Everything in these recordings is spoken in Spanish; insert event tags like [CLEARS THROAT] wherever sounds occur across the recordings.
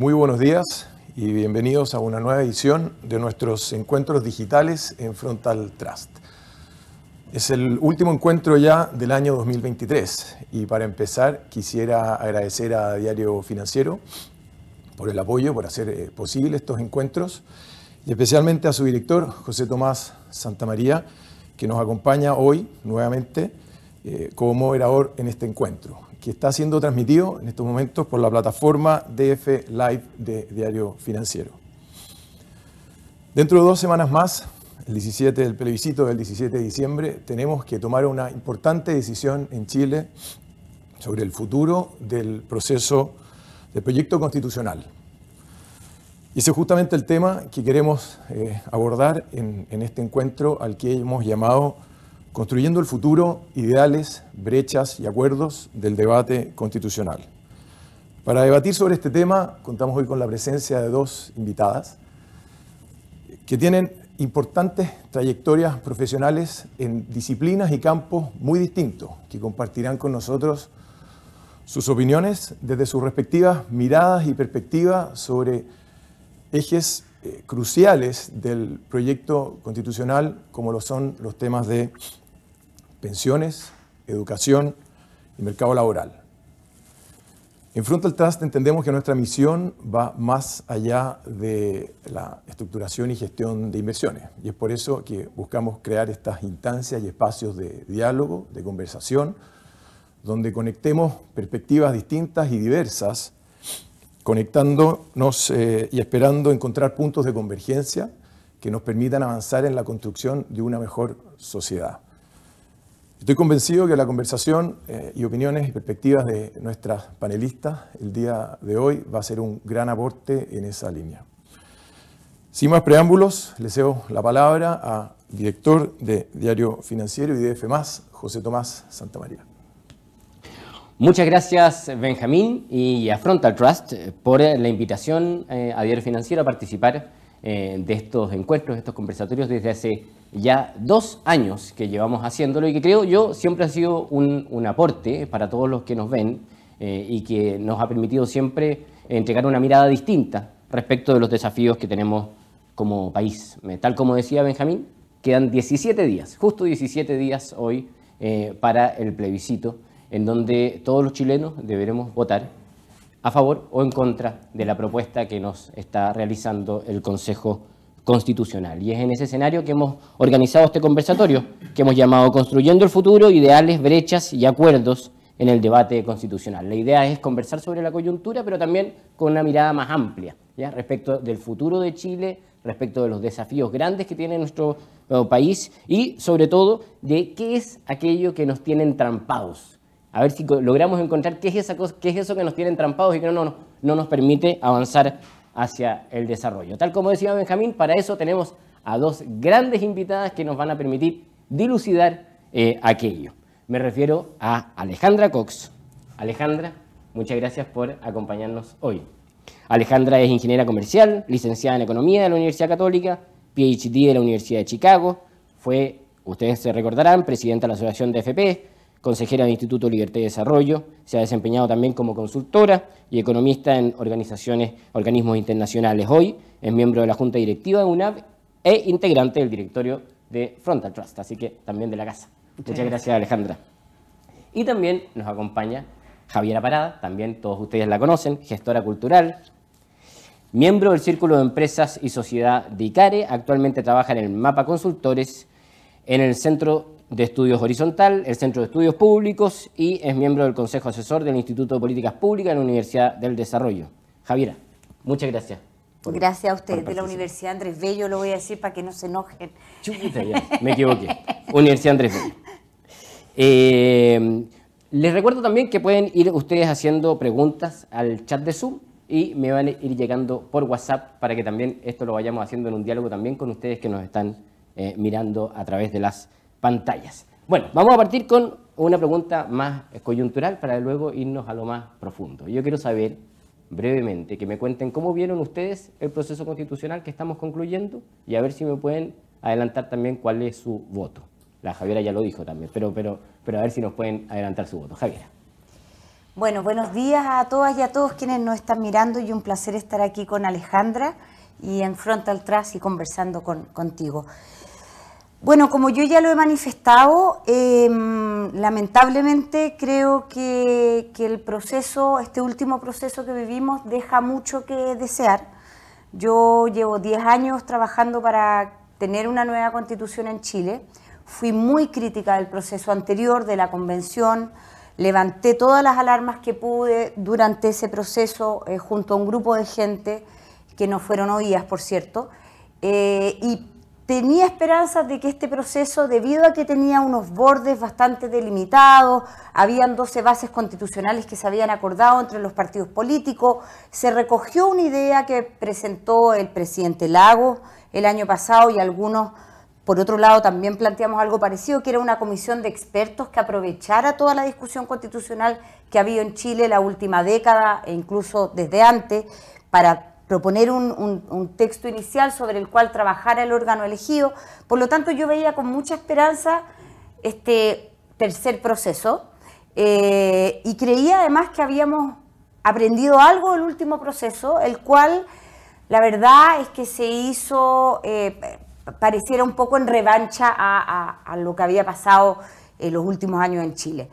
Muy buenos días y bienvenidos a una nueva edición de nuestros encuentros digitales en Frontal Trust. Es el último encuentro ya del año 2023 y para empezar quisiera agradecer a Diario Financiero por el apoyo, por hacer eh, posible estos encuentros y especialmente a su director, José Tomás Santamaría, que nos acompaña hoy nuevamente eh, como moderador en este encuentro que está siendo transmitido en estos momentos por la plataforma DF Live de Diario Financiero. Dentro de dos semanas más, el 17 del plebiscito del 17 de diciembre, tenemos que tomar una importante decisión en Chile sobre el futuro del proceso del proyecto constitucional. Y ese es justamente el tema que queremos eh, abordar en este encuentro al que hemos llamado construyendo el futuro, ideales, brechas y acuerdos del debate constitucional. Para debatir sobre este tema, contamos hoy con la presencia de dos invitadas que tienen importantes trayectorias profesionales en disciplinas y campos muy distintos, que compartirán con nosotros sus opiniones desde sus respectivas miradas y perspectivas sobre ejes eh, cruciales del proyecto constitucional, como lo son los temas de pensiones, educación y mercado laboral. En Frontal Trust entendemos que nuestra misión va más allá de la estructuración y gestión de inversiones y es por eso que buscamos crear estas instancias y espacios de diálogo, de conversación, donde conectemos perspectivas distintas y diversas, conectándonos eh, y esperando encontrar puntos de convergencia que nos permitan avanzar en la construcción de una mejor sociedad. Estoy convencido que la conversación eh, y opiniones y perspectivas de nuestras panelistas el día de hoy va a ser un gran aporte en esa línea. Sin más preámbulos, le cedo la palabra a director de Diario Financiero y de José Tomás Santamaría. Muchas gracias Benjamín y a Frontal Trust por eh, la invitación eh, a Diario Financiero a participar eh, de estos encuentros, estos conversatorios, desde hace ya dos años que llevamos haciéndolo y que creo yo siempre ha sido un, aporte para todos los que nos ven eh, y que nos ha permitido siempre entregar una mirada distinta respecto de los desafíos que tenemos como país. Eh, tal como decía Benjamín, quedan 17 días, justo 17 días hoy para el plebiscito, en donde todos los chilenos deberemos votar a favor o en contra de la propuesta que nos está realizando el Consejo Constitucional. Y es en ese escenario que hemos organizado este conversatorio, que hemos llamado Construyendo el Futuro, Ideales, Brechas y Acuerdos en el debate constitucional. La idea es conversar sobre la coyuntura, pero también con una mirada más amplia, ¿ya? respecto del futuro de Chile, respecto de los desafíos grandes que tiene nuestro eh, país y, sobre todo, de qué es aquello que nos tiene entrampados, a ver si logramos encontrar qué es, esa cosa, qué es eso que nos tiene entrampados y que no, nos permite avanzar hacia el desarrollo. Tal como decía Benjamín, para eso tenemos a dos grandes invitadas que nos van a permitir dilucidar eh, aquello. Me refiero a Alejandra Cox. Alejandra, muchas gracias por acompañarnos hoy. Alejandra es ingeniera comercial, licenciada en Economía de la Universidad Católica, PhD de la Universidad de Chicago, fue, ustedes se recordarán, presidenta de la Asociación de FP, e, consejera del Instituto Libertad y Desarrollo, se ha desempeñado también como consultora y economista en organizaciones, organismos internacionales. Hoy es miembro de la Junta Directiva de UNAB e integrante del directorio de Frontal Trust, así que también de la casa. Muchas gracias, Alejandra. Y también nos acompaña Javiera Parada, también todos ustedes la conocen, gestora cultural, miembro del Círculo de Empresas y Sociedad de ICARE, actualmente trabaja en el Mapa Consultores, en el Centro de Estudios Horizontal, el Centro de Estudios Públicos y es miembro del Consejo Asesor del Instituto de Políticas Públicas en la Universidad del Desarrollo. Javiera, muchas gracias. gracias a ustedes de la Universidad Andrés Bello, lo voy a decir para que no se enojen. Chupita, ya, me equivoqué. Universidad Andrés Bello. Eh, les recuerdo también que pueden ir ustedes haciendo preguntas al chat de Zoom y me van a ir llegando por WhatsApp para que también esto lo vayamos haciendo en un diálogo también con ustedes que nos están eh, mirando a través de las pantallas. Bueno, vamos a partir con una pregunta más coyuntural para luego irnos a lo más profundo. Yo quiero saber brevemente que me cuenten cómo vieron ustedes el proceso constitucional que estamos concluyendo y a ver si me pueden adelantar también cuál es su voto. La Javiera ya lo dijo también, pero, pero, pero a ver si nos pueden adelantar su voto. Javiera. Bueno, buenos días a todas y a todos quienes nos están mirando y un placer estar aquí con Alejandra y en Frontal tras y conversando contigo. Bueno, como yo ya lo he manifestado, em, lamentablemente creo que, el proceso, este último proceso que vivimos, deja mucho que desear. Yo llevo 10 años trabajando para tener una nueva constitución en Chile. Fui muy crítica del proceso anterior, de la convención. Levanté todas las alarmas que pude durante ese proceso eh, junto a un grupo de gente, que no fueron oídas, por cierto. Eh, y tenía esperanzas de que este proceso, debido a que tenía unos bordes bastante delimitados, habían 12 bases constitucionales que se habían acordado entre los partidos políticos, se recogió una idea que presentó el presidente Lago el año pasado y algunos, por otro lado, también planteamos algo parecido, que era una comisión de expertos que aprovechara toda la discusión constitucional que había en Chile la última década e incluso desde antes para proponer un, texto inicial sobre el cual trabajara el órgano elegido. Por lo tanto, yo veía con mucha esperanza este tercer proceso eh, y creía además que habíamos aprendido algo del último proceso, el cual la verdad es que se hizo, eh, pareciera un poco en revancha a, a lo que había pasado en eh, los últimos años en Chile.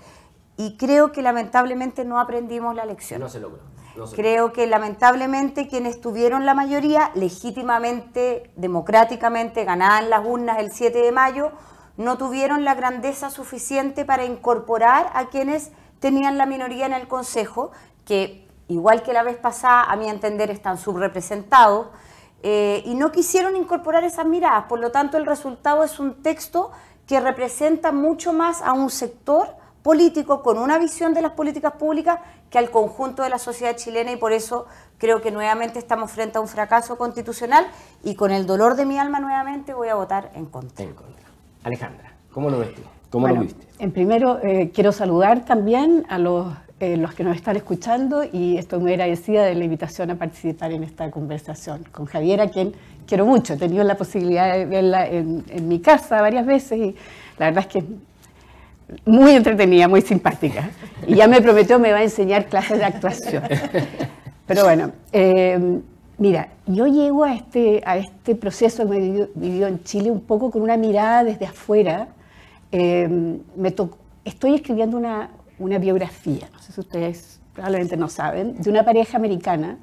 Y creo que lamentablemente no aprendimos la lección. No se logró. Creo que lamentablemente quienes tuvieron la mayoría, legítimamente, democráticamente, ganaban las urnas el 7 de mayo, no tuvieron la grandeza suficiente para incorporar a quienes tenían la minoría en el Consejo, que igual que la vez pasada, a mi entender, están subrepresentados, eh, y no quisieron incorporar esas miradas. Por lo tanto, el resultado es un texto que representa mucho más a un sector político con una visión de las políticas públicas que al conjunto de la sociedad chilena y por eso creo que nuevamente estamos frente a un fracaso constitucional y con el dolor de mi alma nuevamente voy a votar en contra. En contra. Alejandra, ¿cómo lo ves tú? ¿Cómo lo viste? En primero, eh, quiero saludar también a los, eh, los que nos están escuchando y estoy muy agradecida de la invitación a participar en esta conversación con Javiera, quien quiero mucho. He tenido la posibilidad de verla en, en mi casa varias veces y la verdad es que muy entretenida, muy simpática. Y ya me prometió me va a enseñar clases de actuación. Pero bueno, eh, mira, yo llego a este, a este proceso que me vivió en Chile un poco con una mirada desde afuera. Eh, me estoy escribiendo una, una biografía, no sé si ustedes probablemente no saben, de una pareja americana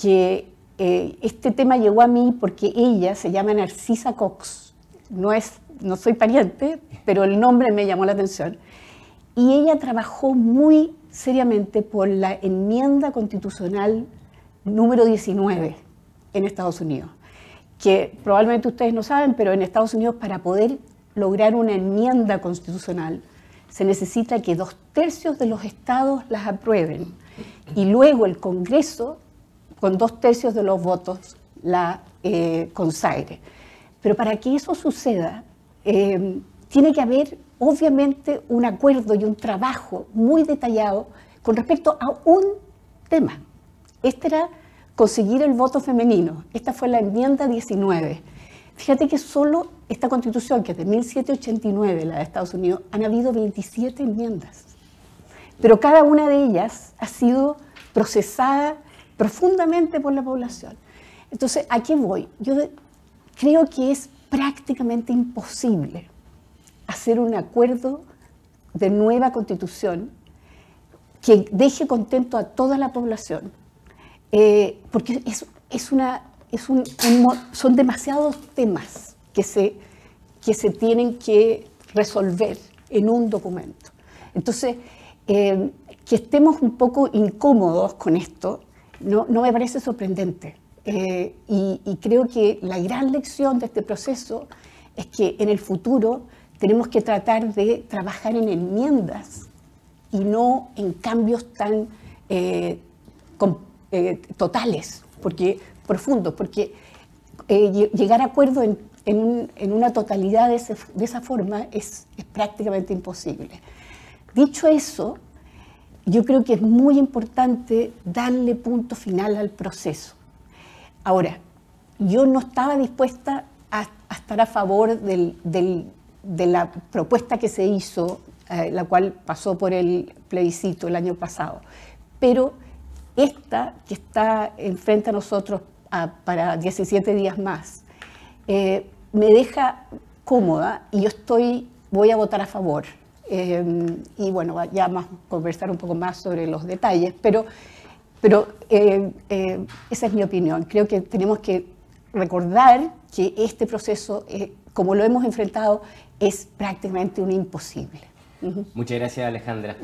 que eh, este tema llegó a mí porque ella se llama Narcisa Cox, no es no soy pariente, pero el nombre me llamó la atención. Y ella trabajó muy seriamente por la enmienda constitucional número 19 en Estados Unidos, que probablemente ustedes no saben, pero en Estados Unidos para poder lograr una enmienda constitucional se necesita que dos tercios de los estados las aprueben y luego el Congreso, con dos tercios de los votos, la eh, consagre. Pero para que eso suceda, Em, tiene que haber obviamente un acuerdo y un trabajo muy detallado con respecto a un tema. Este era conseguir el voto femenino. Esta fue la enmienda 19. Fíjate que solo esta constitución, que es de 1789, la de Estados Unidos, han habido 27 enmiendas. Pero cada una de ellas ha sido procesada profundamente por la población. Entonces, ¿a qué voy? Yo creo que es prácticamente imposible hacer un acuerdo de nueva constitución que deje contento a toda la población, eh, porque es una, son demasiados temas que se, que se tienen que resolver en un documento. Entonces, eh, que estemos un poco incómodos con esto no, no me parece sorprendente. Eh, y, creo que la gran lección de este proceso es que en el futuro tenemos que tratar de trabajar en enmiendas y no en cambios tan eh, eh, totales, porque profundos, porque llegar a acuerdo en, una totalidad de, esa forma es, es, prácticamente imposible. Dicho eso, yo creo que es muy importante darle punto final al proceso. Ahora, yo no estaba dispuesta a, estar a favor de la propuesta que se hizo, eh, la cual pasó por el plebiscito el año pasado, pero esta que está enfrente a nosotros para 17 días más, eh, me deja cómoda y yo estoy, voy a votar a favor. Eh, y bueno, ya vamos a conversar un poco más sobre los detalles, pero pero eh, eh, esa es mi opinión. Creo que tenemos que recordar que este proceso, eh, como lo hemos enfrentado, es prácticamente un imposible. Muchas gracias Alejandra.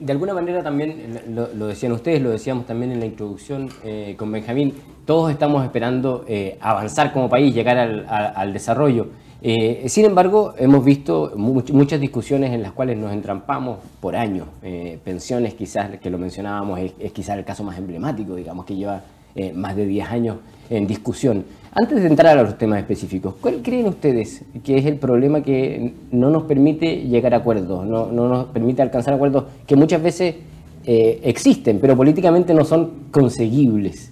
de alguna manera también, lo, decían ustedes, lo decíamos también en la introducción con Benjamín, todos estamos esperando avanzar como país, llegar al desarrollo. Eh, sin embargo, hemos visto muchas discusiones en las cuales nos entrampamos por años. Eh, pensiones, quizás, que lo mencionábamos, es, quizás el caso más emblemático, digamos, que lleva eh, más de 10 años en discusión. Antes de entrar a los temas específicos, ¿cuál creen ustedes que es el problema que no nos permite llegar a acuerdos, no, no nos permite alcanzar acuerdos que muchas veces existen, pero políticamente no son conseguibles?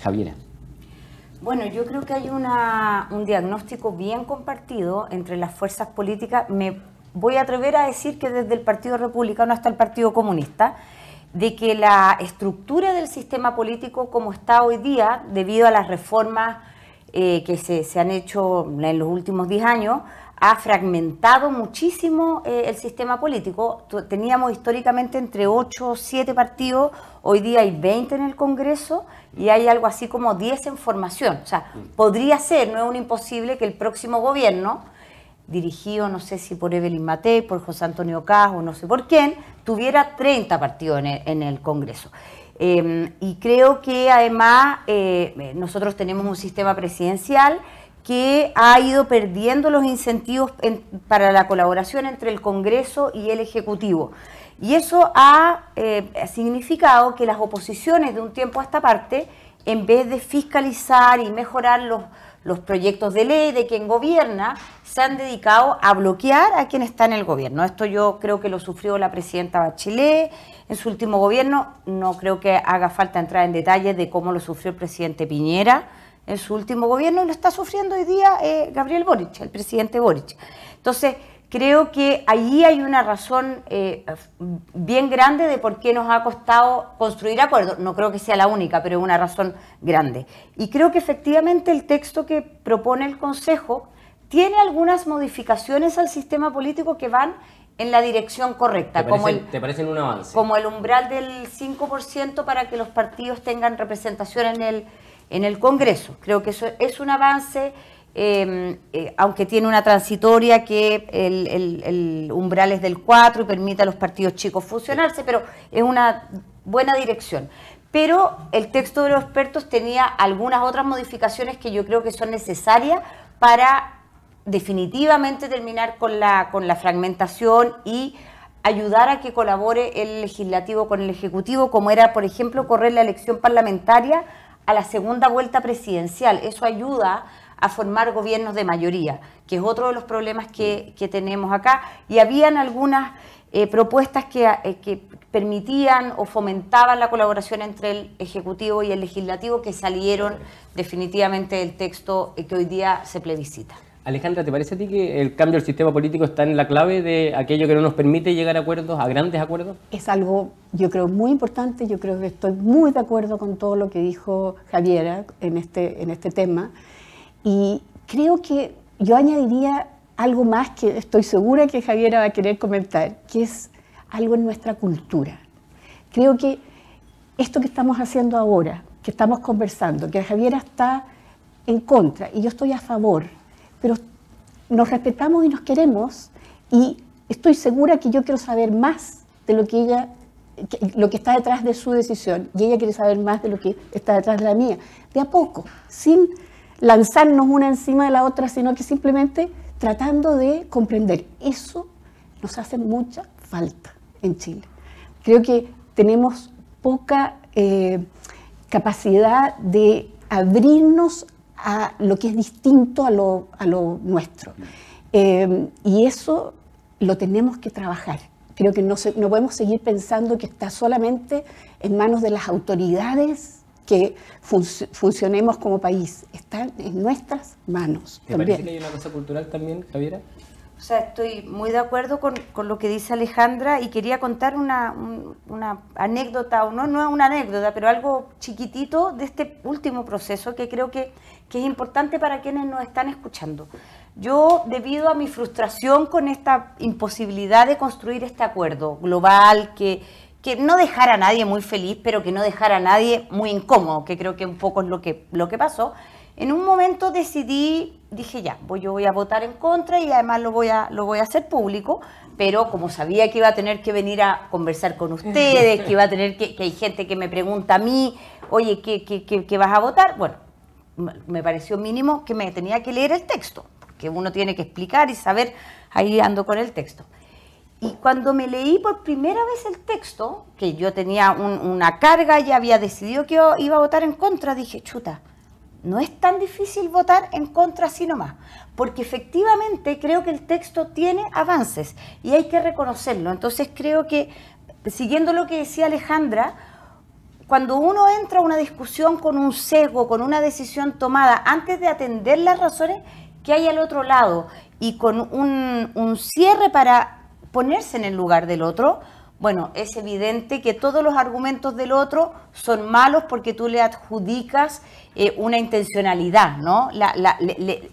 Javiera. Bueno, yo creo que hay un diagnóstico bien compartido entre las fuerzas políticas. Me voy a atrever a decir que desde el Partido Republicano hasta el Partido Comunista, de que la estructura del sistema político como está hoy día, debido a las reformas eh, que se, han hecho en los últimos 10 años, ha fragmentado muchísimo eh, el sistema político. Teníamos históricamente entre 8 o 7 partidos, hoy día hay 20 en el Congreso y hay algo así como 10 en formación. O sea, mm. podría ser, no es un imposible, que el próximo gobierno, dirigido no sé si por Evelyn Matei, por José Antonio Caso o no sé por quién, tuviera 30 partidos en el, Congreso. Eh, y creo que además eh, nosotros tenemos un sistema presidencial que ha ido perdiendo los incentivos para la colaboración entre el Congreso y el Ejecutivo. Y eso ha eh, significado que las oposiciones de un tiempo a esta parte, en vez de fiscalizar y mejorar los, los proyectos de ley de quien gobierna, se han dedicado a bloquear a quien está en el gobierno. Esto yo creo que lo sufrió la presidenta Bachelet en su último gobierno. No creo que haga falta entrar en detalles de cómo lo sufrió el presidente Piñera en su último gobierno y lo está sufriendo hoy día eh, Gabriel Boric, el presidente Boric. Entonces, creo que allí hay una razón eh, bien grande de por qué nos ha costado construir acuerdos. No creo que sea la única, pero es una razón grande. Y creo que efectivamente el texto que propone el Consejo tiene algunas modificaciones al sistema político que van en la dirección correcta. como ¿te parecen un avance? Como el umbral del 5% para que los partidos tengan representación en el en el Congreso. Creo que eso es un avance, em, eh, aunque tiene una transitoria que el, umbral es del 4 y permite a los partidos chicos fusionarse, pero es una buena dirección. Pero el texto de los expertos tenía algunas otras modificaciones que yo creo que son necesarias para definitivamente terminar con la, con la fragmentación y ayudar a que colabore el legislativo con el ejecutivo, como era, por ejemplo, correr la elección parlamentaria a la segunda vuelta presidencial. Eso ayuda a formar gobiernos de mayoría, que es otro de los problemas que, tenemos acá. Y habían algunas eh, propuestas que, eh, que, permitían o fomentaban la colaboración entre el Ejecutivo y el Legislativo que salieron definitivamente del texto que hoy día se plebiscita. Alejandra, ¿te parece a ti que el cambio del sistema político está en la clave de aquello que no nos permite llegar a acuerdos, a grandes acuerdos? Es algo, yo creo, muy importante. Yo creo que estoy muy de acuerdo con todo lo que dijo Javiera eh, en este, en este tema. Y creo que yo añadiría algo más que estoy segura que Javiera va a querer comentar, que es algo en nuestra cultura. Creo que esto que estamos haciendo ahora, que estamos conversando, que Javiera está en contra y yo estoy a favor, pero nos respetamos y nos queremos y estoy segura que yo quiero saber más de lo que ella lo que está detrás de su decisión y ella quiere saber más de lo que está detrás de la mía, de a poco, sin lanzarnos una encima de la otra, sino que simplemente tratando de comprender. Eso nos hace mucha falta en Chile. Creo que tenemos poca eh, capacidad de abrirnos a lo que es distinto a lo, a lo nuestro. Em, y eso lo tenemos que trabajar. Creo que no, no podemos seguir pensando que está solamente en manos de las autoridades que funcionemos como país. Está en nuestras manos. ¿Te también. parece que hay una cosa cultural también, Javiera? O sea, estoy muy de acuerdo con, lo que dice Alejandra y quería contar una, una anécdota, o no, una anécdota, pero algo chiquitito de este último proceso que creo que, que es importante para quienes nos están escuchando. Yo, debido a mi frustración con esta imposibilidad de construir este acuerdo global que, que no dejara a nadie muy feliz, pero que no dejara a nadie muy incómodo, que creo que un poco es lo que, lo que pasó, en un momento decidí, dije ya, voy, yo voy a votar en contra y además lo voy, a, lo voy a hacer público, pero como sabía que iba a tener que venir a conversar con ustedes, que iba a tener que, que hay gente que me pregunta a mí, oye, ¿qué, qué, vas a votar? Bueno, me pareció mínimo que me tenía que leer el texto, porque uno tiene que explicar y saber, ahí ando con el texto. Y cuando me leí por primera vez el texto, que yo tenía una carga, ya había decidido que iba a votar en contra, dije, chuta, no es tan difícil votar en contra sino más, porque efectivamente creo que el texto tiene avances y hay que reconocerlo. Entonces creo que, siguiendo lo que decía Alejandra, cuando uno entra a una discusión con un sesgo, con una decisión tomada, antes de atender las razones que hay al otro lado y con un cierre para ponerse en el lugar del otro, bueno, es evidente que todos los argumentos del otro son malos porque tú le adjudicas eh, una intencionalidad, ¿no? le,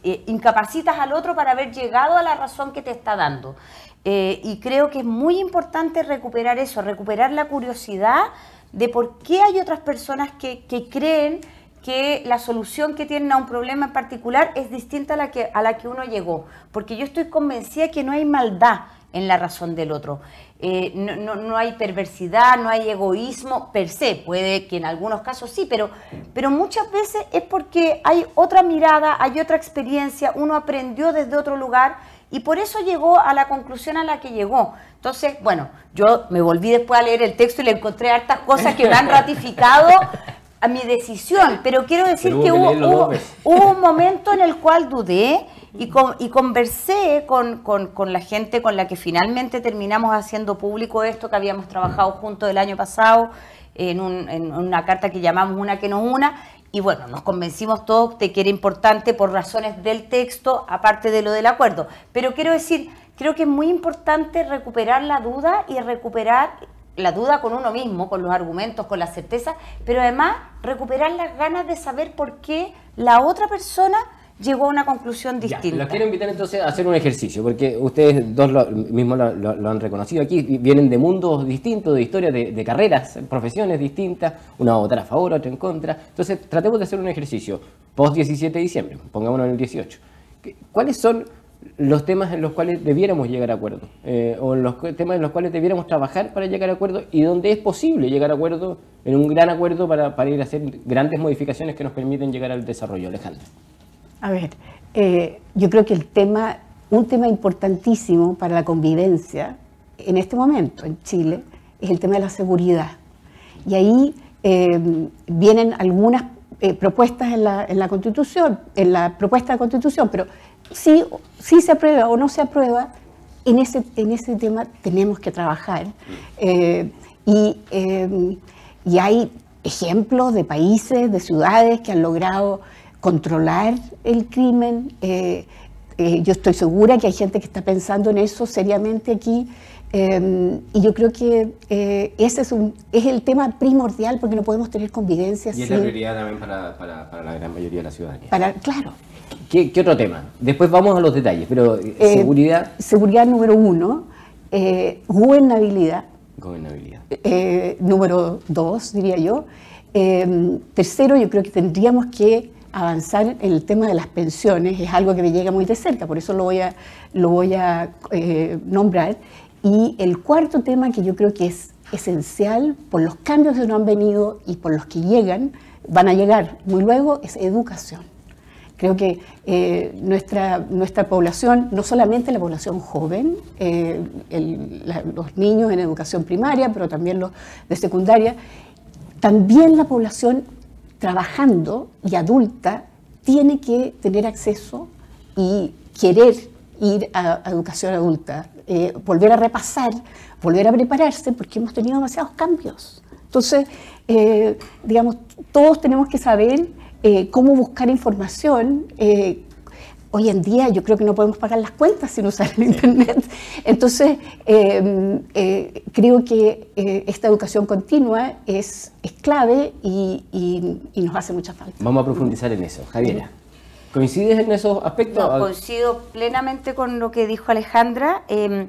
eh, incapacitas al otro para haber llegado a la razón que te está dando. Eh, y creo que es muy importante recuperar eso, recuperar la curiosidad de por qué hay otras personas que, creen que la solución que tienen a un problema en particular es distinta a la que, a la que uno llegó. Porque yo estoy convencida que no hay maldad, en la razón del otro. Eh, no, hay perversidad, no hay egoísmo per se, puede que en algunos casos sí, pero, pero muchas veces es porque hay otra mirada, hay otra experiencia, uno aprendió desde otro lugar y por eso llegó a la conclusión a la que llegó. Entonces, bueno, yo me volví después a leer el texto y le encontré hartas cosas que me han ratificado a mi decisión, pero quiero decir que, hubo, un momento en el cual dudé y, conversé con, la gente con la que finalmente terminamos haciendo público esto que habíamos trabajado juntos el año pasado en, en una carta que llamamos Una que nos una. Y bueno, nos convencimos todos de que era importante por razones del texto, aparte de lo del acuerdo. Pero quiero decir, creo que es muy importante recuperar la duda y recuperar la duda con uno mismo, con los argumentos, con la certeza, pero además recuperar las ganas de saber por qué la otra persona llegó a una conclusión distinta. Ya, los quiero invitar entonces a hacer un ejercicio, porque ustedes dos lo, mismos lo, han reconocido aquí, vienen de mundos distintos, de historias, de, carreras, profesiones distintas, una va a votar a favor, otra en contra. Entonces, tratemos de hacer un ejercicio post 17 de diciembre, pongámonos en el 18. ¿Cuáles son los temas en los cuales debiéramos llegar a acuerdo, eh, o los temas en los cuales debiéramos trabajar para llegar a acuerdo y dónde es posible llegar a acuerdo, en un gran acuerdo para, para ir a hacer grandes modificaciones que nos permiten llegar al desarrollo, Alejandro. A ver, eh, yo creo que el tema, un tema importantísimo para la convivencia en este momento en Chile es el tema de la seguridad. Y ahí eh, vienen algunas eh, propuestas en la, en la, Constitución, en la propuesta de Constitución, pero si, si se aprueba o no se aprueba, en ese, tema tenemos que trabajar. y, y, hay ejemplos de países, de ciudades que han logrado controlar el crimen. Eh, eh, yo estoy segura que hay gente que está pensando en eso seriamente aquí. Em, y yo creo que eh, ese es, un, es el tema primordial porque no podemos tener convivencia. Y es la prioridad también para, la gran mayoría de la ciudadanía. claro. ¿Qué, otro tema? Después vamos a los detalles, pero seguridad. seguridad número uno, gobernabilidad. Gobernabilidad. número dos, diría yo. Em, tercero, yo creo que tendríamos que avanzar en el tema de las pensiones, es algo que me llega muy de cerca, por eso lo voy a, lo voy a eh, nombrar. Y el cuarto tema que yo creo que es esencial por los cambios que no han venido y por los que llegan, van a llegar muy luego, es educación. Creo que eh, nuestra, nuestra población, no solamente la población joven, eh, los niños en educación primaria, pero también los de secundaria, también la población trabajando y adulta tiene que tener acceso y querer ir a, educación adulta, eh, volver a repasar, volver a prepararse, porque hemos tenido demasiados cambios. Entonces, eh, digamos, todos tenemos que saber eh, cómo buscar información, hoy en día yo creo que no podemos pagar las cuentas sin usar el Internet. Entonces, em, eh, creo que eh, esta educación continua es, es clave y, nos hace mucha falta. Vamos a profundizar en eso. Javiera, ¿coincides en esos aspectos? No, coincido plenamente con lo que dijo Alejandra. Em,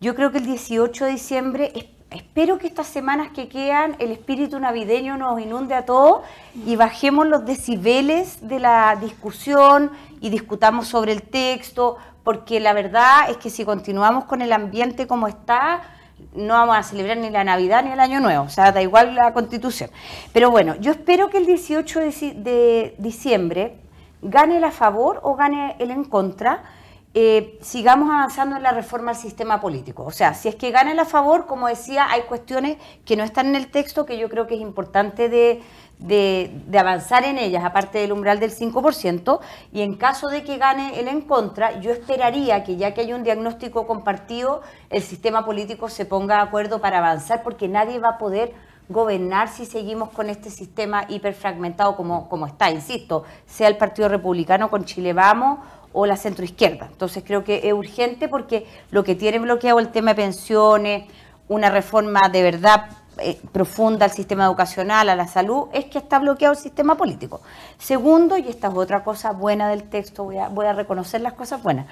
yo creo que el 18 de diciembre es espero que estas semanas que quedan el espíritu navideño nos inunde a todos y bajemos los decibeles de la discusión y discutamos sobre el texto, porque la verdad es que si continuamos con el ambiente como está, no vamos a celebrar ni la Navidad ni el Año Nuevo, o sea, da igual la constitución. Pero bueno, yo espero que el 18 de diciembre gane el a favor o gane el en contra eh, sigamos avanzando en la reforma al sistema político. O sea, si es que gana el a favor, como decía, hay cuestiones que no están en el texto que yo creo que es importante de, avanzar en ellas, aparte del umbral del 5%, y en caso de que gane el en contra, yo esperaría que ya que hay un diagnóstico compartido, el sistema político se ponga de acuerdo para avanzar, porque nadie va a poder gobernar si seguimos con este sistema hiperfragmentado como, como está, insisto, sea el Partido Republicano con Chile Vamos o la centroizquierda. Entonces creo que es urgente porque lo que tiene bloqueado el tema de pensiones, una reforma de verdad eh, profunda al sistema educacional, a la salud, es que está bloqueado el sistema político. Segundo, y esta es otra cosa buena del texto, voy a, voy a reconocer las cosas buenas,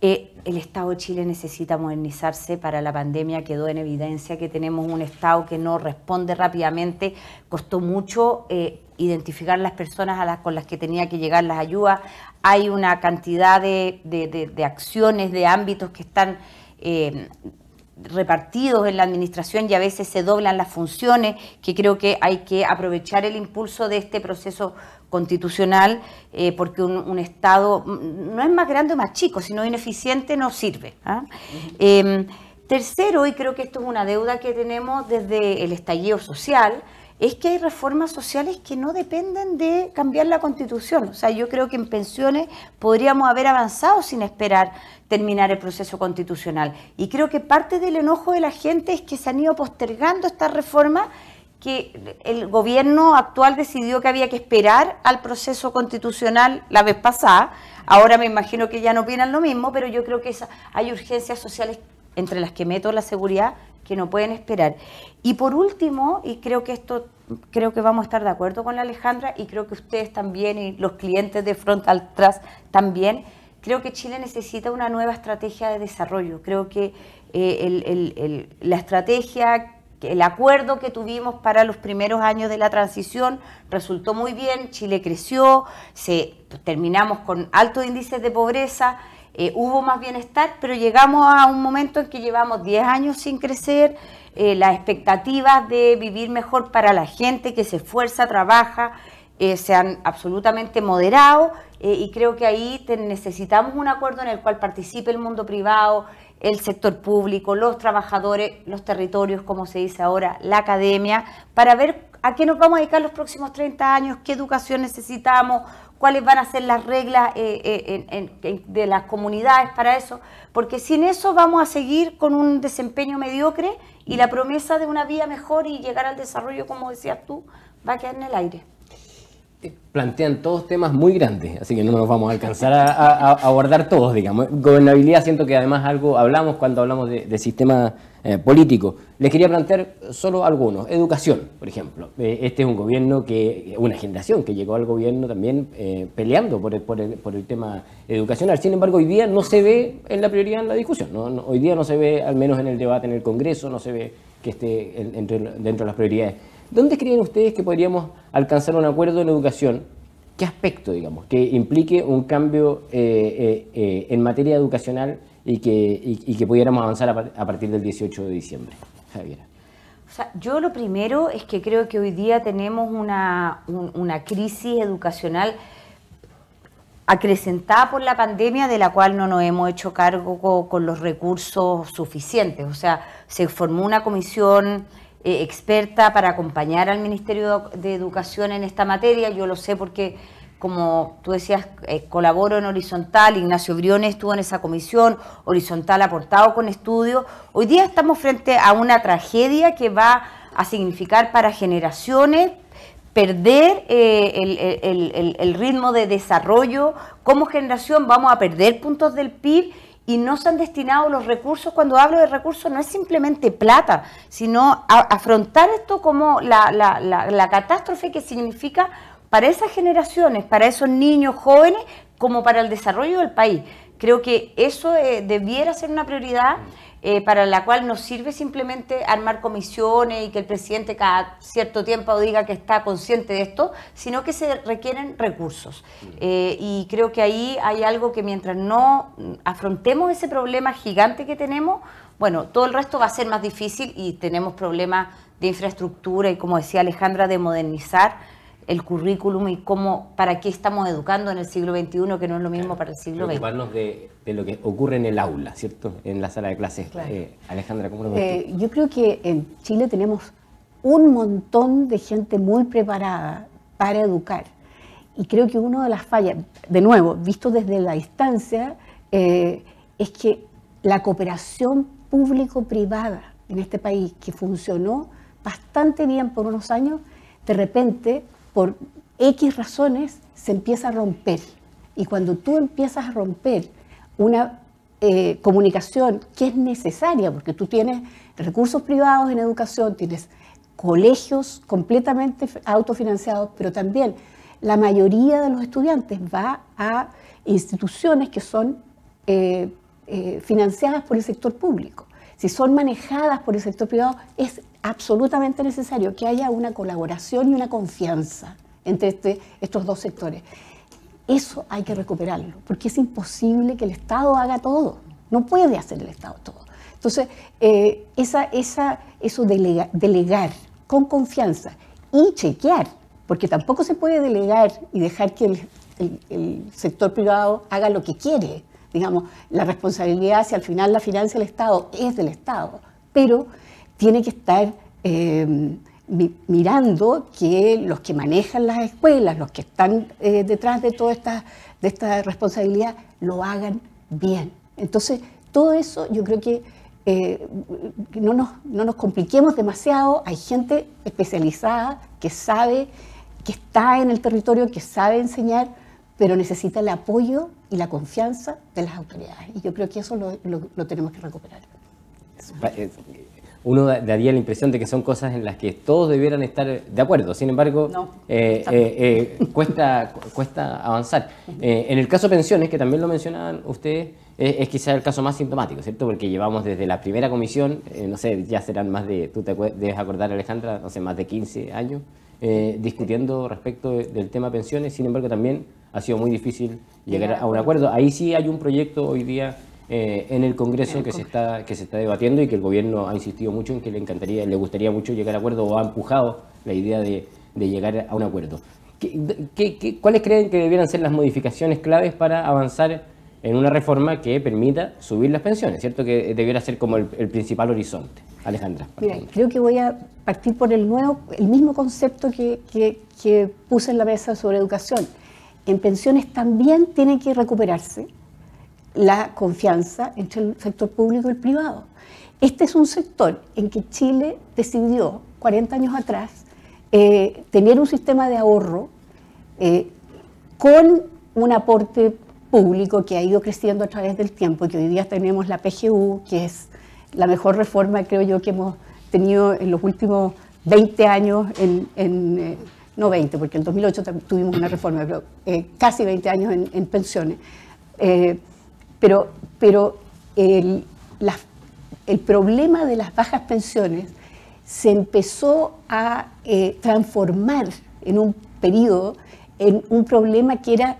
eh, el Estado de Chile necesita modernizarse para la pandemia, quedó en evidencia que tenemos un Estado que no responde rápidamente, costó mucho... Eh, identificar las personas a las, con las que tenía que llegar las ayudas. Hay una cantidad de, acciones, de ámbitos que están repartidos en la administración y a veces se doblan las funciones, que creo que hay que aprovechar el impulso de este proceso constitucional, eh, porque un, Estado mm, no es más grande o más chico, sino ineficiente no sirve. ¿ah? Em, tercero, y creo que esto es una deuda que tenemos desde el estallido social, es que hay reformas sociales que no dependen de cambiar la constitución. O sea, yo creo que en pensiones podríamos haber avanzado sin esperar terminar el proceso constitucional. Y creo que parte del enojo de la gente es que se han ido postergando esta reforma que el gobierno actual decidió que había que esperar al proceso constitucional la vez pasada. Ahora me imagino que ya no opinan lo mismo, pero yo creo que hay urgencias sociales entre las que meto la seguridad que no pueden esperar. Y por último, y creo que esto creo que vamos a estar de acuerdo con la Alejandra y creo que ustedes también y los clientes de Frontal también creo que Chile necesita una nueva estrategia de desarrollo. Creo que eh, la estrategia, el acuerdo que tuvimos para los primeros años de la transición resultó muy bien. Chile creció, se, terminamos con altos índices de pobreza. Eh, hubo más bienestar, pero llegamos a un momento en que llevamos 10 años sin crecer, eh, las expectativas de vivir mejor para la gente que se esfuerza, trabaja, eh, sean absolutamente moderados eh, y creo que ahí necesitamos un acuerdo en el cual participe el mundo privado, el sector público, los trabajadores, los territorios, como se dice ahora, la academia, para ver a qué nos vamos a dedicar los próximos 30 años, qué educación necesitamos, cuáles van a ser las reglas eh, de las comunidades para eso, porque sin eso vamos a seguir con un desempeño mediocre y la promesa de una vía mejor y llegar al desarrollo, como decías tú, va a quedar en el aire plantean todos temas muy grandes, así que no nos vamos a alcanzar a, abordar todos, digamos. Gobernabilidad siento que además algo hablamos cuando hablamos de, sistema eh, político. Les quería plantear solo algunos. Educación, por ejemplo. Eh, este es un gobierno que, una generación que llegó al gobierno también eh, peleando por el, por, por el, tema educacional. Sin embargo, hoy día no se ve en la prioridad en la discusión. hoy día no se ve, al menos en el debate en el Congreso, no se ve que esté entre, dentro de las prioridades. ¿Dónde creen ustedes que podríamos alcanzar un acuerdo en educación? ¿Qué aspecto, digamos, que implique un cambio eh, eh, eh, en materia educacional y que, que pudiéramos avanzar a, partir del 18 de diciembre? Javiera. O sea, yo lo primero es que creo que hoy día tenemos una, una crisis educacional acrecentada por la pandemia de la cual no nos hemos hecho cargo con, los recursos suficientes. O sea, se formó una comisión eh, experta para acompañar al Ministerio de Educación en esta materia. Yo lo sé porque, como tú decías, eh, colaboro en Horizontal, Ignacio Briones estuvo en esa comisión, Horizontal ha aportado con estudios. Hoy día estamos frente a una tragedia que va a significar para generaciones perder eh, el ritmo de desarrollo. Como generación vamos a perder puntos del PIB y no se han destinado los recursos. Cuando hablo de recursos no es simplemente plata, sino afrontar esto como la, la, la, catástrofe que significa para esas generaciones, para esos niños jóvenes, como para el desarrollo del país. Creo que eso eh, debiera ser una prioridad. Eh, para la cual no sirve simplemente armar comisiones y que el presidente cada cierto tiempo diga que está consciente de esto, sino que se requieren recursos. Mm. Eh, y creo que ahí hay algo que mientras no mm, afrontemos ese problema gigante que tenemos, bueno, todo el resto va a ser más difícil y tenemos problemas de infraestructura y, como decía Alejandra, de modernizar el currículum y cómo, para qué estamos educando en el siglo XXI, que no es lo mismo para el siglo XX. de, lo que ocurre en el aula, ¿cierto? En la sala de clases. Eh, Alejandra, ¿cómo lo ves eh, Yo creo que en Chile tenemos un montón de gente muy preparada para educar. Y creo que una de las fallas, de nuevo, visto desde la distancia, eh, es que la cooperación público-privada en este país, que funcionó bastante bien por unos años, de repente por X razones se empieza a romper. Y cuando tú empiezas a romper una eh, comunicación que es necesaria, porque tú tienes recursos privados en educación, tienes colegios completamente autofinanciados, pero también la mayoría de los estudiantes va a instituciones que son eh, eh, financiadas por el sector público si son manejadas por el sector privado, es absolutamente necesario que haya una colaboración y una confianza entre este, estos dos sectores. Eso hay que recuperarlo, porque es imposible que el Estado haga todo. No puede hacer el Estado todo. Entonces, eh, esa, eso delegar con confianza y chequear, porque tampoco se puede delegar y dejar que el sector privado haga lo que quiere Digamos, la responsabilidad, si al final la financia el Estado, es del Estado, pero tiene que estar eh, mirando que los que manejan las escuelas, los que están eh, detrás de toda esta, de esta responsabilidad, lo hagan bien. Entonces, todo eso yo creo que eh, no, nos, no nos compliquemos demasiado, hay gente especializada que sabe, que está en el territorio, que sabe enseñar, pero necesita el apoyo y la confianza de las autoridades. Y yo creo que eso lo, tenemos que recuperar. Eh, uno daría la impresión de que son cosas en las que todos debieran estar eh, de acuerdo, sin embargo, eh, cuesta, cuesta avanzar. en el caso pensiones, que también lo mencionaban ustedes, es, quizá el caso más sintomático, ¿cierto? Porque llevamos desde la primera comisión, no sé, ya serán más de, tú te debes acordar Alejandra, no sé, más de 15 años, discutiendo respecto del tema pensiones, sin embargo también ha sido muy difícil llegar a un acuerdo. Ahí sí hay un proyecto hoy día eh, en el Congreso que se está que se está debatiendo y que el gobierno ha insistido mucho en que le encantaría, le gustaría mucho llegar a acuerdo o ha empujado la idea de, de llegar a un acuerdo. ¿Qué, cuáles creen que debieran ser las modificaciones claves para avanzar en una reforma que permita subir las pensiones, ¿cierto? Que debiera ser como el, principal horizonte. Alejandra. Mira, creo que voy a partir por el nuevo, el mismo concepto que, que, que puse en la mesa sobre educación en pensiones también tiene que recuperarse la confianza entre el sector público y el privado. Este es un sector en que Chile decidió, 40 años atrás, eh, tener un sistema de ahorro eh, con un aporte público que ha ido creciendo a través del tiempo, que hoy día tenemos la PGU, que es la mejor reforma, creo yo, que hemos tenido en los últimos 20 años en, eh, no 20, porque en 2008 tuvimos una reforma, pero eh, casi 20 años en, pensiones. Eh, pero pero el, problema de las bajas pensiones se empezó a eh, transformar en un periodo en un problema que era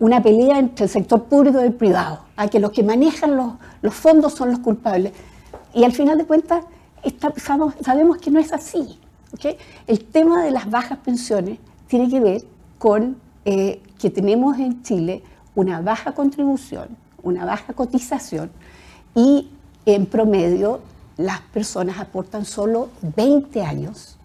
una pelea entre el sector público y el privado, a que los que manejan los, fondos son los culpables. Y al final de cuentas, sabemos que no es así. El tema de las bajas pensiones tiene que ver con eh, que tenemos en Chile una baja contribución, una baja cotización y en promedio las personas aportan solo 20 años,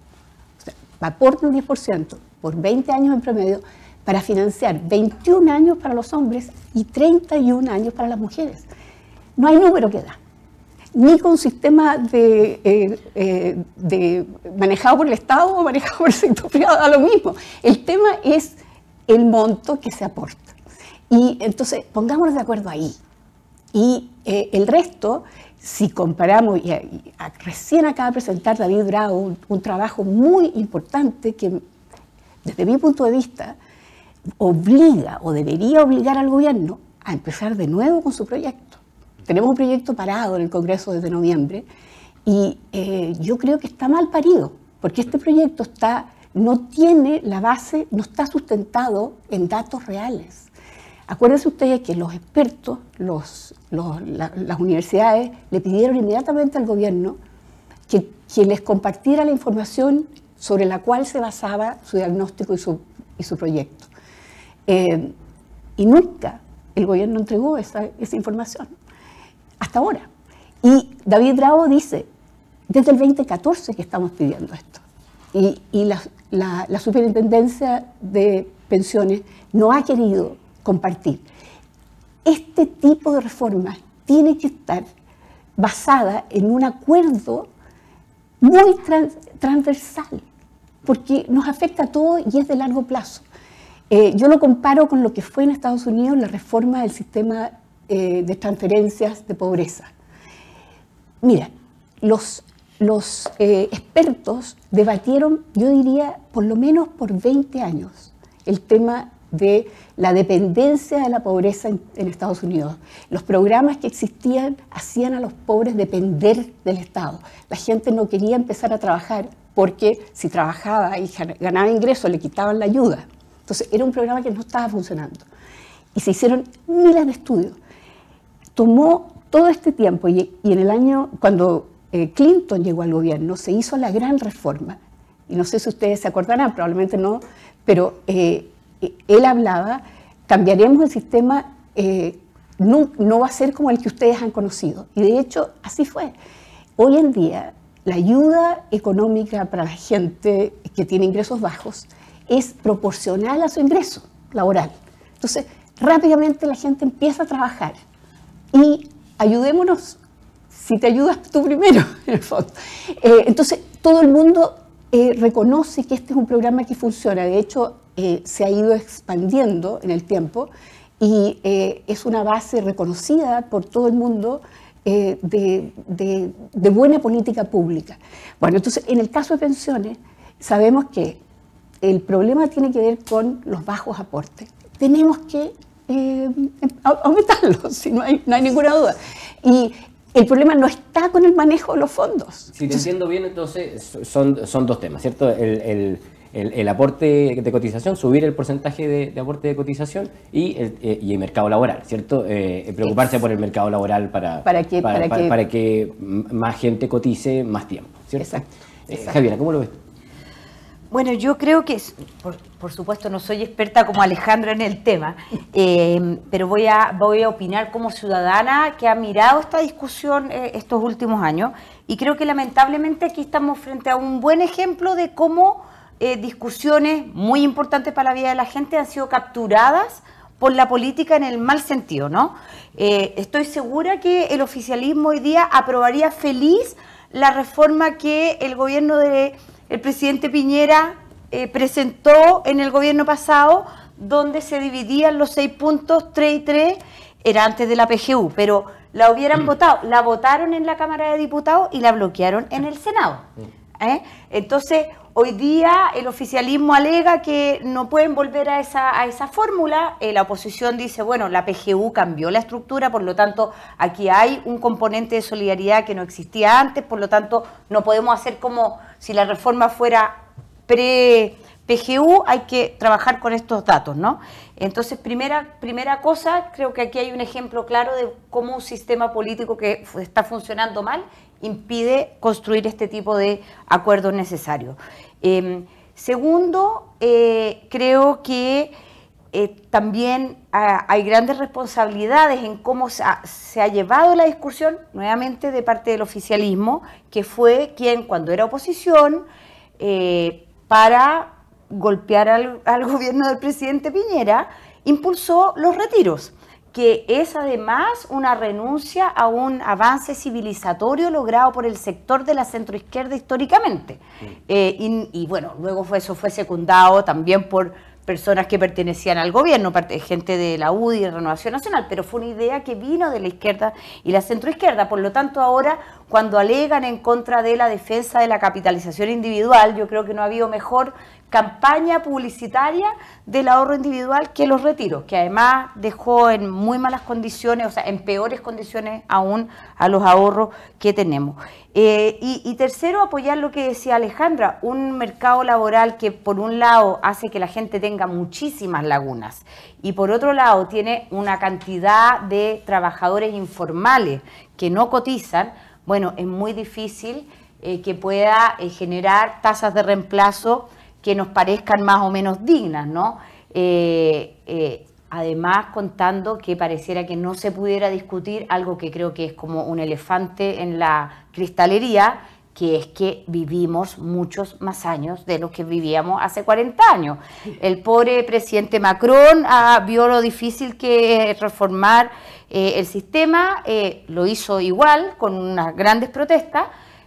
o un 10% por 20 años en promedio para financiar 21 años para los hombres y 31 años para las mujeres. No hay número que da ni con sistema de, eh, eh, de, manejado por el Estado o manejado por el sector privado, da lo mismo. El tema es el monto que se aporta. Y entonces, pongámonos de acuerdo ahí. Y eh, el resto, si comparamos, y, recién acaba de presentar David Drago un, trabajo muy importante que, desde mi punto de vista, obliga o debería obligar al gobierno a empezar de nuevo con su proyecto tenemos un proyecto parado en el Congreso desde noviembre y eh, yo creo que está mal parido, porque este proyecto está, no tiene la base, no está sustentado en datos reales. Acuérdense ustedes que los expertos, las universidades, le pidieron inmediatamente al gobierno que, les compartiera la información sobre la cual se basaba su diagnóstico y su, proyecto. Eh, y nunca el gobierno entregó esa información hasta ahora. Y David Bravo dice, desde el 2014 que estamos pidiendo esto. Y, la, superintendencia de pensiones no ha querido compartir. Este tipo de reforma tiene que estar basada en un acuerdo muy transversal, porque nos afecta a todos y es de largo plazo. Eh, yo lo comparo con lo que fue en Estados Unidos la reforma del sistema eh, de transferencias de pobreza. Mira, los, los eh, expertos debatieron, yo diría, por lo menos por 20 años, el tema de la dependencia de la pobreza en, en, Estados Unidos. Los programas que existían hacían a los pobres depender del Estado. La gente no quería empezar a trabajar porque si trabajaba y ganaba ingresos le quitaban la ayuda. Entonces era un programa que no estaba funcionando. Y se hicieron miles de estudios tomó todo este tiempo y, en el año, cuando eh, Clinton llegó al gobierno, se hizo la gran reforma. Y no sé si ustedes se acordarán, probablemente no, pero eh, e-, él hablaba, cambiaremos el sistema, eh, no, no va a ser como el que ustedes han conocido. Y de hecho, así fue. Hoy en día, la ayuda económica para la gente que tiene ingresos bajos es proporcional a su ingreso laboral. Entonces, rápidamente la gente empieza a trabajar y ayudémonos si te ayudas tú primero, [LAUGHS] en el fondo. Eh, entonces, todo el mundo eh, reconoce que este es un programa que funciona. De hecho, eh, se ha ido expandiendo en el tiempo y es una base reconocida por todo el mundo de buena política pública. Bueno, entonces, en el caso de pensiones, sabemos que el problema tiene que ver con los bajos aportes. Tenemos que eh, aumentarlo, [LAUGHS] si no hay, ninguna duda. Y el problema no está con el manejo de los fondos. Si te entiendo bien, entonces son, son dos temas, ¿cierto? El, aporte de cotización, subir el porcentaje de, aporte de cotización y el, eh, mercado laboral, ¿cierto? Eh, preocuparse por el mercado laboral para, que, para, que, más gente cotice más tiempo, ¿cierto? Exacto. Javiera, ¿cómo lo ves? Bueno, yo creo que, por, supuesto, no soy experta como Alejandra en el tema, em, pero voy a, voy a opinar como ciudadana que ha mirado esta discusión eh, estos últimos años y creo que lamentablemente aquí estamos frente a un buen ejemplo de cómo eh, discusiones muy importantes para la vida de la gente han sido capturadas por la política en el mal sentido, ¿no? Eh, estoy segura que el oficialismo hoy día aprobaría feliz la reforma que el gobierno de el presidente Piñera eh, presentó en el gobierno pasado, donde se dividían los seis puntos, tres y tres, era antes de la PGU, pero la hubieran mm. votado, la votaron en la Cámara de Diputados y la bloquearon en el Senado. Mm. ¿eh? Entonces, hoy día el oficialismo alega que no pueden volver a esa, fórmula, eh, la oposición dice, bueno, la PGU cambió la estructura, por lo tanto, aquí hay un componente de solidaridad que no existía antes, por lo tanto, no podemos hacer como si la reforma fuera pre-PGU, hay que trabajar con estos datos, ¿no? Entonces, primera, primera cosa, creo que aquí hay un ejemplo claro de cómo un sistema político que está funcionando mal impide construir este tipo de acuerdos necesarios. Em, segundo, eh, creo que eh, también ah, hay grandes responsabilidades en cómo se ha, llevado la discusión nuevamente de parte del oficialismo, que fue quien cuando era oposición, eh, para golpear al, [LAUGHS] gobierno del presidente Piñera, impulsó los retiros, que es además una renuncia a un avance civilizatorio logrado por el sector de la centroizquierda históricamente. Eh, y, bueno, luego eso fue secundado también por personas que pertenecían al gobierno, gente de la UDI, de Renovación Nacional, pero fue una idea que vino de la izquierda y la centroizquierda. Por lo tanto, ahora, cuando alegan en contra de la defensa de la capitalización individual, yo creo que no ha habido mejor campaña publicitaria del ahorro individual que los retiros, que además dejó en muy malas condiciones, o sea, en peores condiciones aún a los ahorros que tenemos. Eh, y, tercero, apoyar lo que decía Alejandra, un mercado laboral que por un lado hace que la gente tenga muchísimas lagunas y por otro lado tiene una cantidad de trabajadores informales que no cotizan, bueno, es muy difícil eh, que pueda eh, generar tasas de reemplazo que nos parezcan más o menos dignas, ¿no? Eh, eh, además contando que pareciera que no se pudiera discutir algo que creo que es como un elefante en la cristalería, que es que vivimos muchos más años de los que vivíamos hace 40 años. El pobre presidente Macron ah, vio lo difícil que es reformar eh, el sistema, lo hizo igual, con unas grandes protestas,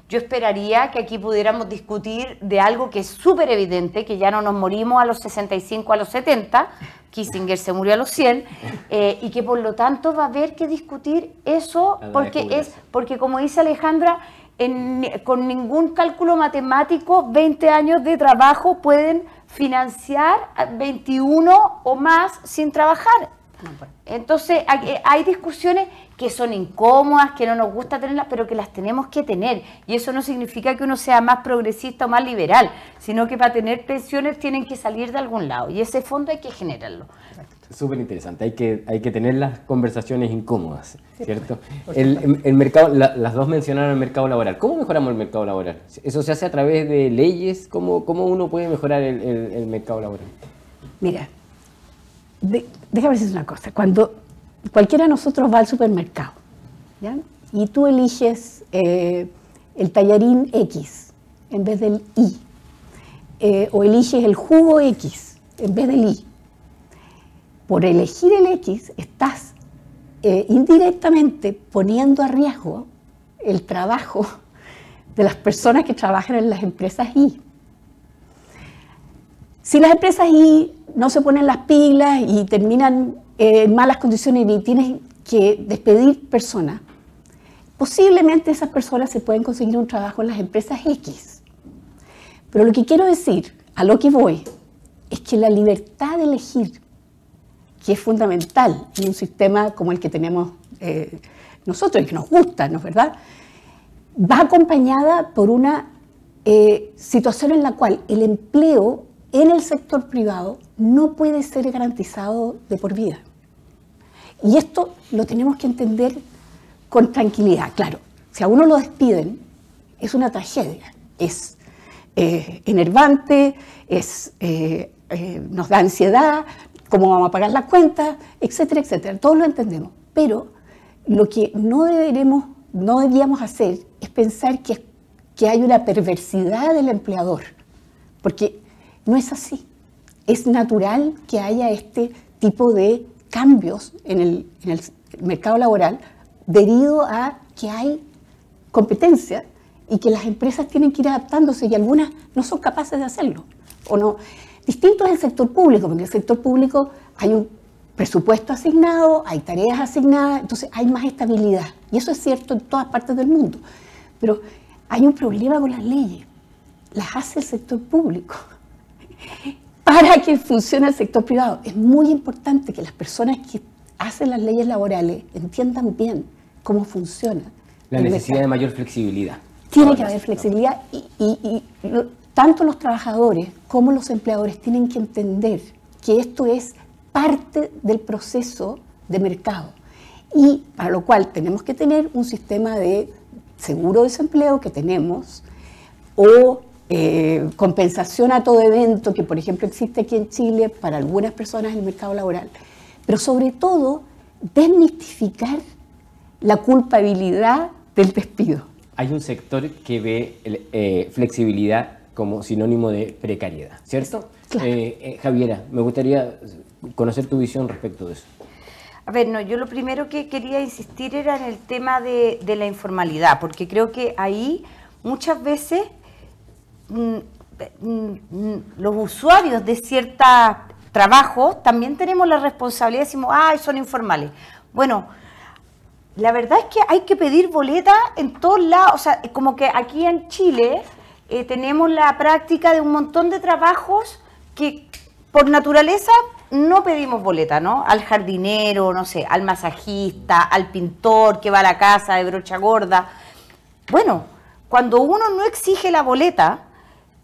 yo esperaría que aquí pudiéramos discutir de algo que es súper evidente, que ya no nos morimos a los 65, a los 70, Kissinger se murió a los 100, eh, y que por lo tanto va a haber que discutir eso, porque, es, porque como dice Alejandra, con ningún cálculo matemático 20 años de trabajo pueden financiar 21 o más sin trabajar. Pues. Entonces hay eh, discusiones que son incómodas, que no nos gusta tenerlas, pero que las tenemos que tener. Y eso no significa que uno sea más progresista o más liberal, sino que para tener pensiones tienen que salir de algún lado. Y ese fondo hay que generarlo. Súper interesante, hay que, hay que tener las conversaciones incómodas, ¿cierto? El, mercado, las dos mencionaron el mercado laboral. ¿Cómo mejoramos el mercado laboral? ¿Eso se hace a través de leyes? ¿Cómo, uno puede mejorar el, mercado laboral? Mira, déjame decir una cosa. Cuando cualquiera de nosotros va al supermercado y tú eliges eh, el tallarín X en vez del Y, eh, o eliges el jugo X en vez del Y. Por elegir el X estás eh, indirectamente poniendo a riesgo el trabajo de las personas que trabajan en las empresas Y. Si las empresas Y no se ponen las pilas y terminan eh, en malas condiciones y tienes que despedir personas, posiblemente esas personas se pueden conseguir un trabajo en las empresas X. Pero lo que quiero decir, a lo que voy, es que la libertad de elegir, que es fundamental en un sistema como el que tenemos eh, nosotros y que nos gusta, ¿no es verdad? Va acompañada por una eh, situación en la cual el empleo en el sector privado no puede ser garantizado de por vida. Y esto lo tenemos que entender con tranquilidad. Claro, si a uno lo despiden, es una tragedia, es eh, enervante, es, eh, eh, nos da ansiedad, cómo vamos a pagar las cuentas, etcétera, etcétera. Todos lo entendemos. Pero lo que no deberemos, no debíamos hacer es pensar que, que hay una perversidad del empleador, porque no es así. Es natural que haya este tipo de cambios en el, mercado laboral debido a que hay competencia y que las empresas tienen que ir adaptándose y algunas no son capaces de hacerlo. O no. Distinto es el sector público, porque en el sector público hay un presupuesto asignado, hay tareas asignadas, entonces hay más estabilidad. Y eso es cierto en todas partes del mundo. Pero hay un problema con las leyes. Las hace el sector público para que funcione el sector privado. Es muy importante que las personas que hacen las leyes laborales entiendan bien cómo funciona. La necesidad de mayor flexibilidad. Tiene que haber flexibilidad y, tanto los trabajadores como los empleadores tienen que entender que esto es parte del proceso de mercado y para lo cual tenemos que tener un sistema de seguro desempleo que tenemos o eh, compensación a todo evento que, por ejemplo, existe aquí en Chile para algunas personas en el mercado laboral, pero sobre todo desmitificar la culpabilidad del despido. Hay un sector que ve eh, flexibilidad como sinónimo de precariedad, ¿cierto? Eh, Javiera, me gustaría conocer tu visión respecto de eso. A ver, no, yo lo primero que quería insistir era en el tema de, de la informalidad, porque creo que ahí muchas veces Mm, mm, mm, los usuarios de ciertos trabajos también tenemos la responsabilidad de decir, ah, son informales. Bueno, la verdad es que hay que pedir boleta en todos lados, o sea, como que aquí en Chile eh, tenemos la práctica de un montón de trabajos que por naturaleza no pedimos boleta, ¿no? Al jardinero, no sé, al masajista, al pintor que va a la casa de brocha gorda. Bueno, cuando uno no exige la boleta,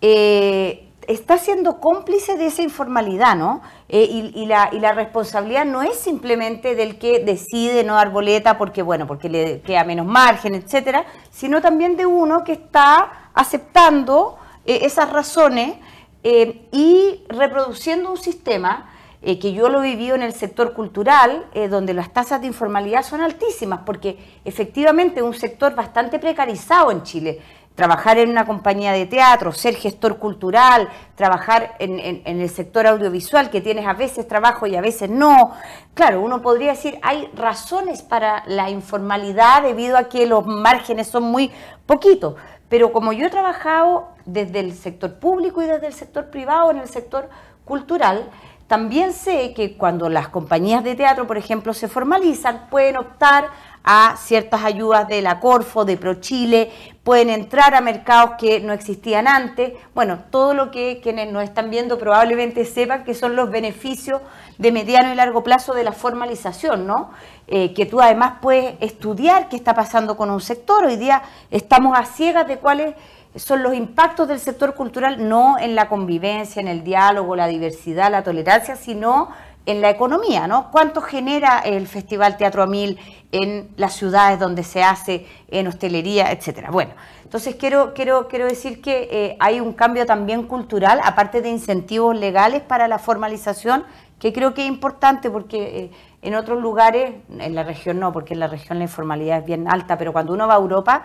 eh, está siendo cómplice de esa informalidad, ¿no? Eh, y, la, responsabilidad no es simplemente del que decide no dar boleta porque, bueno, porque le queda menos margen, etcétera, sino también de uno que está aceptando eh, esas razones y reproduciendo un sistema que yo lo he vivido en el sector cultural, donde las tasas de informalidad son altísimas, porque efectivamente es un sector bastante precarizado en Chile trabajar en una compañía de teatro, ser gestor cultural, trabajar en, el sector audiovisual, que tienes a veces trabajo y a veces no. Claro, uno podría decir, hay razones para la informalidad debido a que los márgenes son muy poquitos, pero como yo he trabajado desde el sector público y desde el sector privado en el sector cultural, también sé que cuando las compañías de teatro, por ejemplo, se formalizan, pueden optar a ciertas ayudas de la Corfo, de ProChile, pueden entrar a mercados que no existían antes. Bueno, todo lo que quienes nos están viendo probablemente sepan que son los beneficios de mediano y largo plazo de la formalización, ¿no? Eh, que tú además puedes estudiar qué está pasando con un sector. Hoy día estamos a ciegas de cuáles son los impactos del sector cultural, no en la convivencia, en el diálogo, la diversidad, la tolerancia, sino en la economía, ¿no? ¿Cuánto genera el Festival Teatro a Mil en las ciudades donde se hace, en hostelería, etcétera? Bueno, entonces quiero, quiero, quiero decir que eh, hay un cambio también cultural, aparte de incentivos legales para la formalización, que creo que es importante porque eh, en otros lugares, en la región no, porque en la región la informalidad es bien alta, pero cuando uno va a Europa,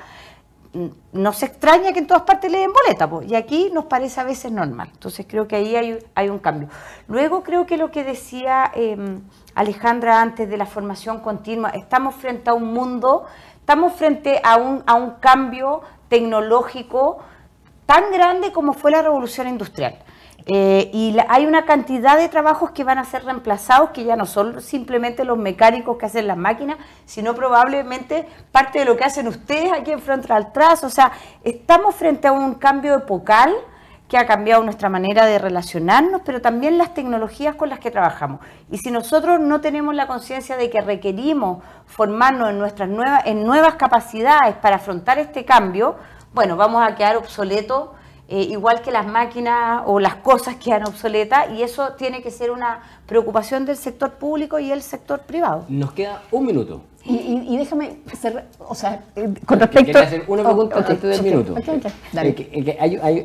Mm, no se extraña que en todas partes le den boleta, y aquí nos parece a veces normal. Entonces creo que ahí hay, un cambio. Luego creo que lo que decía em, Alejandra antes de la formación continua, estamos frente a un mundo, estamos frente a un cambio tecnológico tan grande como fue la revolución industrial. Eh, y hay una cantidad de trabajos que van a ser reemplazados, que ya no son simplemente los mecánicos que hacen las máquinas, sino probablemente parte de lo que hacen ustedes aquí en Frontal al O sea, estamos frente a un cambio epocal que ha cambiado nuestra manera de relacionarnos, pero también las tecnologías con las que trabajamos. Y si nosotros no tenemos la conciencia de que requerimos formarnos en, nuestras nuevas, en nuevas capacidades para afrontar este cambio, bueno, vamos a quedar obsoletos eh, igual que las máquinas o las cosas quedan obsoletas y eso tiene que ser una preocupación del sector público y el sector privado. Nos queda un minuto. Y, déjame hacer, o sea, eh, con respecto... hacer una pregunta minuto. Hay,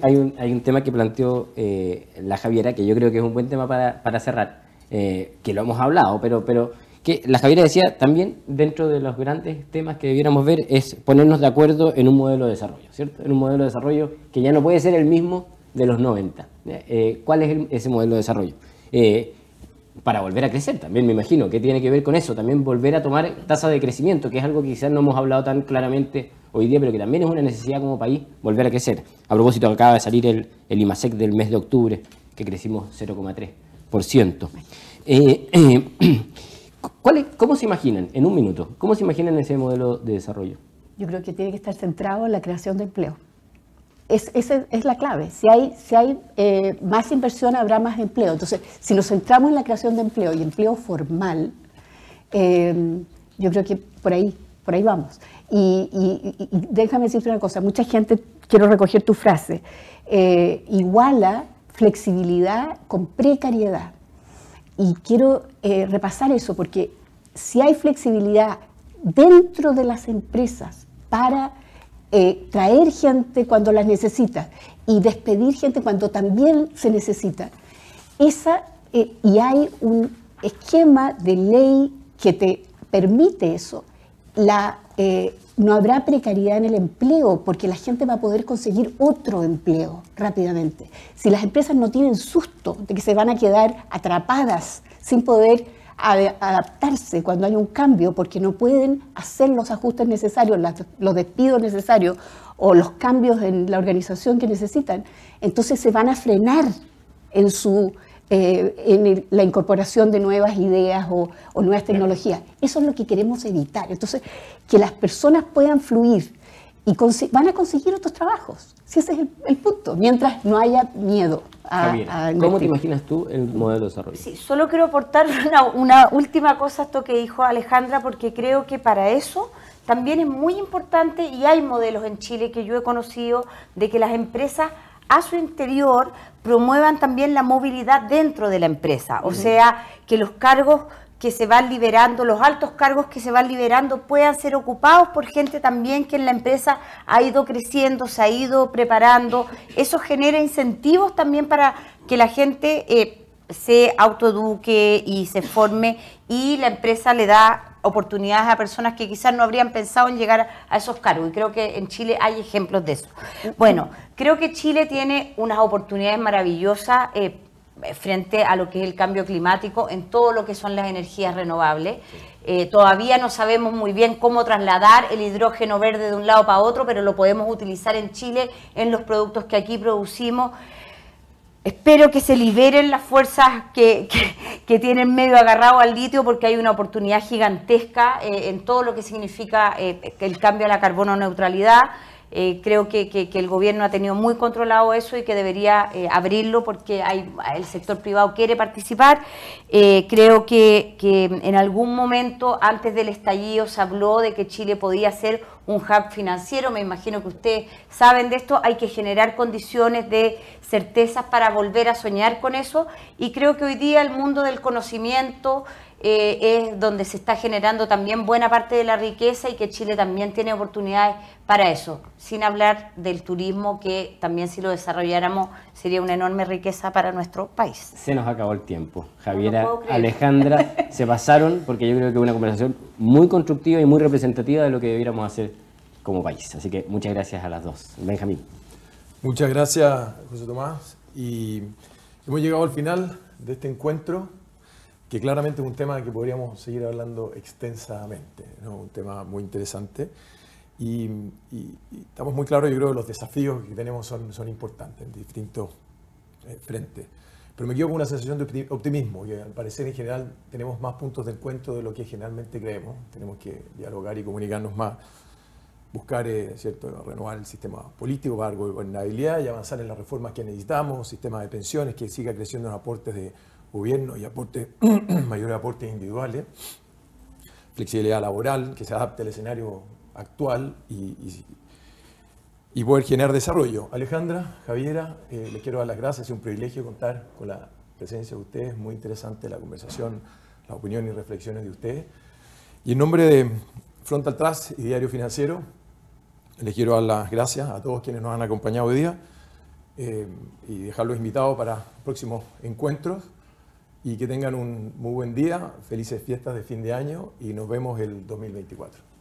hay, un, hay, un, tema que planteó eh, la Javiera que yo creo que es un buen tema para, cerrar, que lo hemos hablado, pero... pero que la Javiera decía también, dentro de los grandes temas que debiéramos ver es ponernos de acuerdo en un modelo de desarrollo, ¿cierto? En un modelo de desarrollo que ya no puede ser el mismo de los 90. Eh, ¿Cuál es ese modelo de desarrollo? Eh, para volver a crecer también, me imagino, ¿qué tiene que ver con eso? También volver a tomar tasa de crecimiento, que es algo que quizás no hemos hablado tan claramente hoy día, pero que también es una necesidad como país volver a crecer. A propósito, acaba de salir el, el IMASEC del mes de octubre, que crecimos 0,3%. Eh, [CLEARS THROAT] eh ¿Cómo se imaginan, en un minuto, cómo se imaginan ese modelo de desarrollo? Yo creo que tiene que estar centrado en la creación de empleo. Es, esa es la clave. Si hay, eh, más inversión, habrá más empleo. Entonces, si nos centramos en la creación de empleo y empleo formal, eh, yo creo que por ahí, por ahí vamos. Y, déjame decirte una cosa, mucha gente, quiero recoger tu frase, eh, iguala flexibilidad con precariedad. Y quiero eh, repasar eso porque si hay flexibilidad dentro de las empresas para eh, traer gente cuando las necesita y despedir gente cuando también se necesita, esa, eh, y hay un esquema de ley que te permite eso, la, eh, no habrá precariedad en el empleo porque la gente va a poder conseguir otro empleo rápidamente. Si las empresas no tienen susto de que se van a quedar atrapadas sin poder adaptarse cuando hay un cambio porque no pueden hacer los ajustes necesarios, los despidos necesarios o los cambios en la organización que necesitan, entonces se van a frenar en su eh, en la incorporación de nuevas ideas o, nuevas tecnologías. Eso es lo que queremos evitar. Entonces, que las personas puedan fluir y van a conseguir otros trabajos. Si ese es el, punto, mientras no haya miedo. A, ¿Cómo te imaginas tú el modelo de desarrollo? Sí, solo quiero aportar [LAUGHS] una, una última cosa a esto que dijo Alejandra, porque creo que para eso también es muy importante y hay modelos en Chile que yo he conocido de que las empresas a su interior promuevan también la movilidad dentro de la empresa, o sea, que los cargos que se van liberando, los altos cargos que se van liberando puedan ser ocupados por gente también que en la empresa ha ido creciendo, se ha ido preparando. Eso genera incentivos también para que la gente eh, se autoeduque y se forme y la empresa le da oportunidades a personas que quizás no habrían pensado en llegar a esos cargos. Y creo que en Chile hay ejemplos de eso. Bueno, creo que Chile tiene unas oportunidades maravillosas eh, frente a lo que es el cambio climático en todo lo que son las energías renovables. Eh, todavía no sabemos muy bien cómo trasladar el hidrógeno verde de un lado para otro, pero lo podemos utilizar en Chile en los productos que aquí producimos. Espero que se liberen las fuerzas que, que, tienen medio agarrado al litio porque hay una oportunidad gigantesca eh, en todo lo que significa eh, el cambio a la carbono neutralidad. Eh, creo que, el gobierno ha tenido muy controlado eso y que debería eh, abrirlo porque hay, el sector privado quiere participar. Eh, creo que, que, en algún momento antes del estallido se habló de que Chile podía ser un hub financiero, me imagino que ustedes saben de esto, hay que generar condiciones de certezas para volver a soñar con eso y creo que hoy día el mundo del conocimiento... Eh, es donde se está generando también buena parte de la riqueza y que Chile también tiene oportunidades para eso, sin hablar del turismo que también si lo desarrolláramos sería una enorme riqueza para nuestro país. Se nos acabó el tiempo. Javiera, Alejandra, [LAUGHS] se pasaron porque yo creo que una conversación muy constructiva y muy representativa de lo que debiéramos hacer como país. Así que muchas gracias a las dos. Benjamín. Muchas gracias, José Tomás. Y hemos llegado al final de este encuentro que claramente es un tema que podríamos seguir hablando extensamente, un tema muy interesante. Y, estamos muy claros, yo creo que los desafíos que tenemos son, son importantes en distintos eh, frentes. Pero me quedo con una sensación de optimismo, que al parecer en general tenemos más puntos de encuentro de lo que generalmente creemos. Tenemos que dialogar y comunicarnos más, buscar eh, ¿cierto? renovar el sistema político para gobernabilidad y avanzar en las reformas que necesitamos, sistema de pensiones que siga creciendo los aportes de gobierno y mayor [CLEARS THROAT] mayores aportes individuales, flexibilidad laboral que se adapte al escenario actual y, y, poder generar desarrollo. Alejandra, Javiera, eh, les quiero dar las gracias, es un privilegio contar con la presencia de ustedes, muy interesante la conversación, la opinión y reflexiones de ustedes. Y en nombre de Frontal Trust y Diario Financiero, les quiero dar las gracias a todos quienes nos han acompañado hoy día eh, y dejarlos invitados para próximos encuentros y que tengan un muy buen día, felices fiestas de fin de año y nos vemos el 2024.